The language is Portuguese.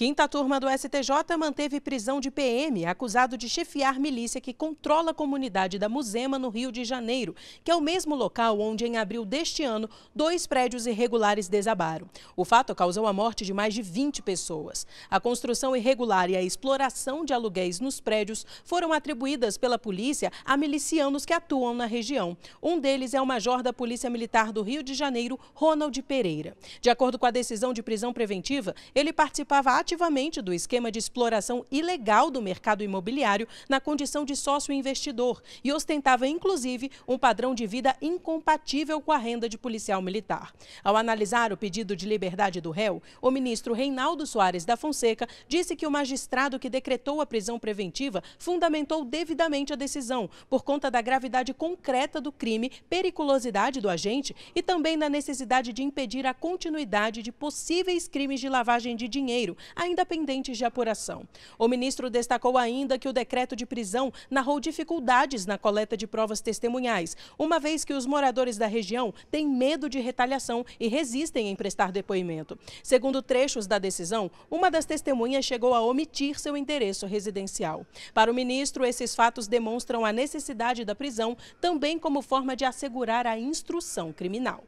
Quinta turma do STJ manteve prisão de PM, acusado de chefiar milícia que controla a comunidade da Muzema, no Rio de Janeiro, que é o mesmo local onde, em abril deste ano, dois prédios irregulares desabaram. O fato causou a morte de mais de 20 pessoas. A construção irregular e a exploração de aluguéis nos prédios foram atribuídas pela polícia a milicianos que atuam na região. Um deles é o major da Polícia Militar do Rio de Janeiro, Ronald Pereira. De acordo com a decisão de prisão preventiva, ele participava ativamente ativamente do esquema de exploração ilegal do mercado imobiliário na condição de sócio investidor e ostentava, inclusive, um padrão de vida incompatível com a renda de policial militar. Ao analisar o pedido de liberdade do réu, o ministro Reinaldo Soares da Fonseca disse que o magistrado que decretou a prisão preventiva fundamentou devidamente a decisão, por conta da gravidade concreta do crime, periculosidade do agente e também da necessidade de impedir a continuidade de possíveis crimes de lavagem de dinheiro, ainda pendentes de apuração. O ministro destacou ainda que o decreto de prisão narrou dificuldades na coleta de provas testemunhais, uma vez que os moradores da região têm medo de retaliação e resistem em prestar depoimento. Segundo trechos da decisão, uma das testemunhas chegou a omitir seu endereço residencial. Para o ministro, esses fatos demonstram a necessidade da prisão, também como forma de assegurar a instrução criminal.